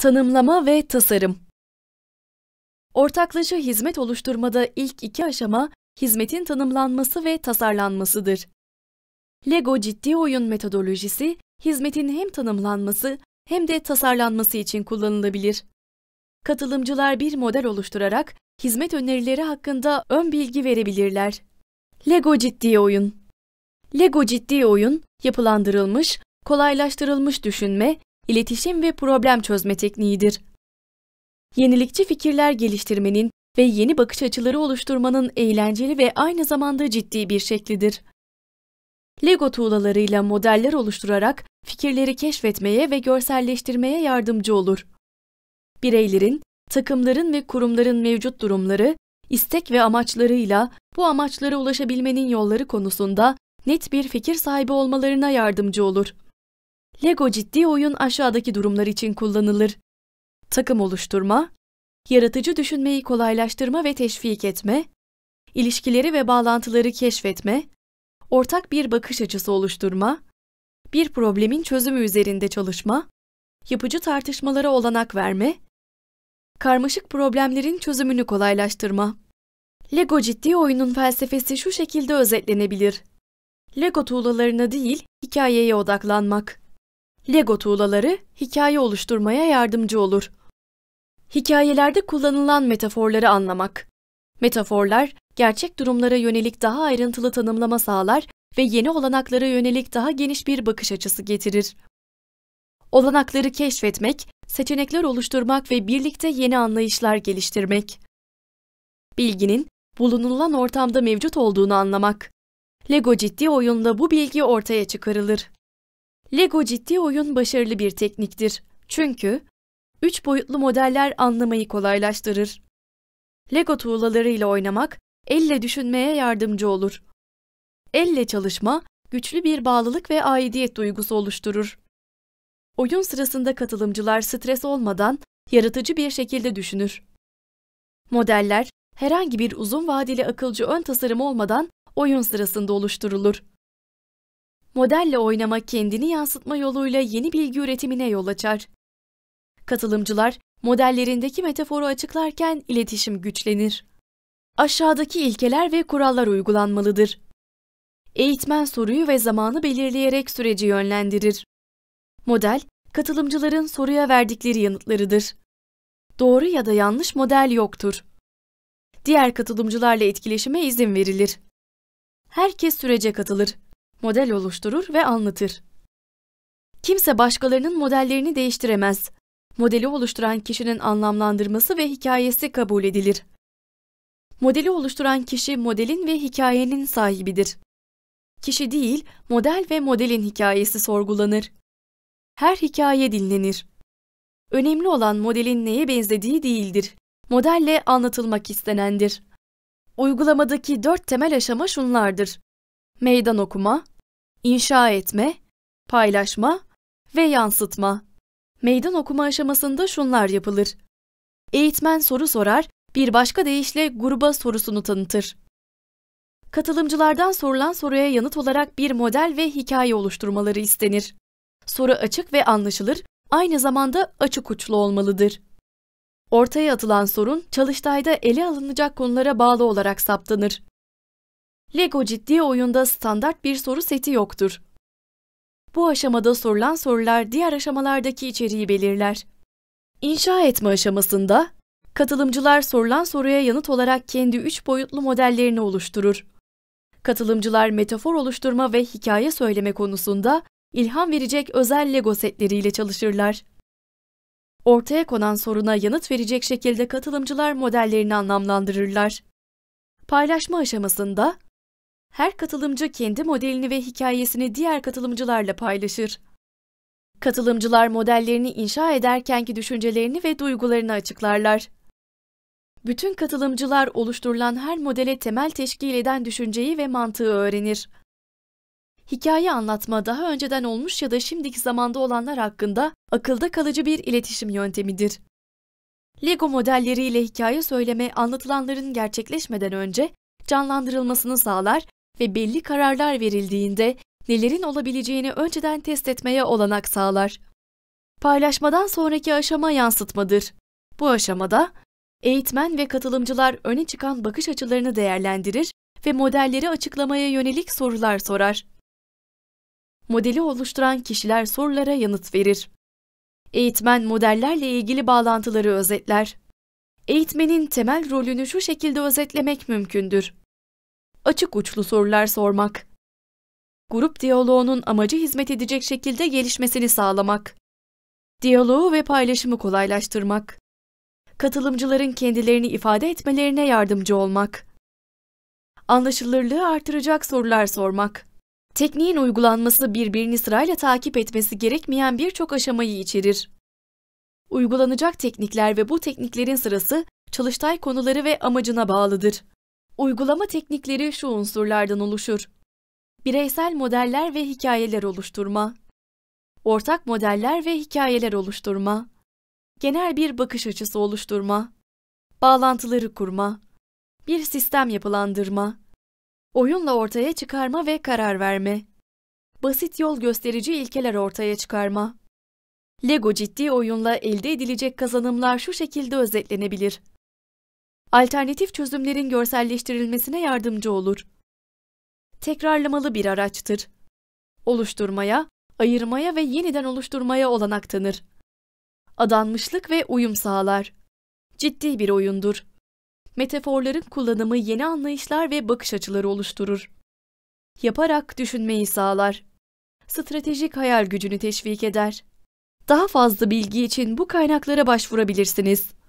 Tanımlama ve tasarım. Ortaklaşa hizmet oluşturmada ilk iki aşama hizmetin tanımlanması ve tasarlanmasıdır. Lego ciddi oyun metodolojisi hizmetin hem tanımlanması hem de tasarlanması için kullanılabilir. Katılımcılar bir model oluşturarak hizmet önerileri hakkında ön bilgi verebilirler. Lego ciddi oyun. Lego ciddi oyun yapılandırılmış, kolaylaştırılmış düşünme, iletişim ve problem çözme tekniğidir. Yenilikçi fikirler geliştirmenin ve yeni bakış açıları oluşturmanın eğlenceli ve aynı zamanda ciddi bir şeklidir. Lego tuğlalarıyla modeller oluşturarak fikirleri keşfetmeye ve görselleştirmeye yardımcı olur. Bireylerin, takımların ve kurumların mevcut durumları, istek ve amaçlarıyla bu amaçlara ulaşabilmenin yolları konusunda net bir fikir sahibi olmalarına yardımcı olur. Lego ciddi oyun aşağıdaki durumlar için kullanılır. Takım oluşturma, yaratıcı düşünmeyi kolaylaştırma ve teşvik etme, ilişkileri ve bağlantıları keşfetme, ortak bir bakış açısı oluşturma, bir problemin çözümü üzerinde çalışma, yapıcı tartışmalara olanak verme, karmaşık problemlerin çözümünü kolaylaştırma. Lego ciddi oyunun felsefesi şu şekilde özetlenebilir. Lego tuğlalarına değil, hikayeye odaklanmak. Lego tuğlaları hikaye oluşturmaya yardımcı olur. Hikayelerde kullanılan metaforları anlamak. Metaforlar, gerçek durumlara yönelik daha ayrıntılı tanımlama sağlar ve yeni olanaklara yönelik daha geniş bir bakış açısı getirir. Olanakları keşfetmek, seçenekler oluşturmak ve birlikte yeni anlayışlar geliştirmek. Bilginin bulunulan ortamda mevcut olduğunu anlamak. Lego ciddi oyunda bu bilgi ortaya çıkarılır. Lego ciddi oyun başarılı bir tekniktir. Çünkü üç boyutlu modeller anlamayı kolaylaştırır. Lego tuğlalarıyla oynamak elle düşünmeye yardımcı olur. Elle çalışma güçlü bir bağlılık ve aidiyet duygusu oluşturur. Oyun sırasında katılımcılar stres olmadan yaratıcı bir şekilde düşünür. Modeller herhangi bir uzun vadeli akılcı ön tasarım olmadan oyun sırasında oluşturulur modelle oynama kendini yansıtma yoluyla yeni bilgi üretimine yol açar. Katılımcılar modellerindeki metaforu açıklarken iletişim güçlenir. Aşağıdaki ilkeler ve kurallar uygulanmalıdır. Eğitmen soruyu ve zamanı belirleyerek süreci yönlendirir. Model, katılımcıların soruya verdikleri yanıtlarıdır. Doğru ya da yanlış model yoktur. Diğer katılımcılarla etkileşime izin verilir. Herkes sürece katılır model oluşturur ve anlatır. Kimse başkalarının modellerini değiştiremez. Modeli oluşturan kişinin anlamlandırması ve hikayesi kabul edilir. Modeli oluşturan kişi modelin ve hikayenin sahibidir. Kişi değil, model ve modelin hikayesi sorgulanır. Her hikaye dinlenir. Önemli olan modelin neye benzediği değildir. Modelle anlatılmak istenendir. Uygulamadaki dört temel aşama şunlardır meydan okuma, inşa etme, paylaşma ve yansıtma. Meydan okuma aşamasında şunlar yapılır. Eğitmen soru sorar, bir başka deyişle gruba sorusunu tanıtır. Katılımcılardan sorulan soruya yanıt olarak bir model ve hikaye oluşturmaları istenir. Soru açık ve anlaşılır, aynı zamanda açık uçlu olmalıdır. Ortaya atılan sorun, çalıştayda ele alınacak konulara bağlı olarak saptanır. Lego ciddi oyunda standart bir soru seti yoktur. Bu aşamada sorulan sorular diğer aşamalardaki içeriği belirler. İnşa etme aşamasında katılımcılar sorulan soruya yanıt olarak kendi üç boyutlu modellerini oluşturur. Katılımcılar metafor oluşturma ve hikaye söyleme konusunda ilham verecek özel Lego setleriyle çalışırlar. Ortaya konan soruna yanıt verecek şekilde katılımcılar modellerini anlamlandırırlar. Paylaşma aşamasında her katılımcı kendi modelini ve hikayesini diğer katılımcılarla paylaşır. Katılımcılar modellerini inşa ederkenki düşüncelerini ve duygularını açıklarlar. Bütün katılımcılar oluşturulan her modele temel teşkil eden düşünceyi ve mantığı öğrenir. Hikaye anlatma daha önceden olmuş ya da şimdiki zamanda olanlar hakkında akılda kalıcı bir iletişim yöntemidir. Lego modelleriyle hikaye söyleme anlatılanların gerçekleşmeden önce canlandırılmasını sağlar ve belli kararlar verildiğinde nelerin olabileceğini önceden test etmeye olanak sağlar. Paylaşmadan sonraki aşama yansıtmadır. Bu aşamada eğitmen ve katılımcılar öne çıkan bakış açılarını değerlendirir ve modelleri açıklamaya yönelik sorular sorar. Modeli oluşturan kişiler sorulara yanıt verir. Eğitmen modellerle ilgili bağlantıları özetler. Eğitmenin temel rolünü şu şekilde özetlemek mümkündür açık uçlu sorular sormak. Grup diyaloğunun amacı hizmet edecek şekilde gelişmesini sağlamak. Diyaloğu ve paylaşımı kolaylaştırmak. Katılımcıların kendilerini ifade etmelerine yardımcı olmak. Anlaşılırlığı artıracak sorular sormak. Tekniğin uygulanması birbirini sırayla takip etmesi gerekmeyen birçok aşamayı içerir. Uygulanacak teknikler ve bu tekniklerin sırası çalıştay konuları ve amacına bağlıdır. Uygulama teknikleri şu unsurlardan oluşur. Bireysel modeller ve hikayeler oluşturma. Ortak modeller ve hikayeler oluşturma. Genel bir bakış açısı oluşturma. Bağlantıları kurma. Bir sistem yapılandırma. Oyunla ortaya çıkarma ve karar verme. Basit yol gösterici ilkeler ortaya çıkarma. Lego ciddi oyunla elde edilecek kazanımlar şu şekilde özetlenebilir alternatif çözümlerin görselleştirilmesine yardımcı olur. Tekrarlamalı bir araçtır. Oluşturmaya, ayırmaya ve yeniden oluşturmaya olanak tanır. Adanmışlık ve uyum sağlar. Ciddi bir oyundur. Metaforların kullanımı yeni anlayışlar ve bakış açıları oluşturur. Yaparak düşünmeyi sağlar. Stratejik hayal gücünü teşvik eder. Daha fazla bilgi için bu kaynaklara başvurabilirsiniz.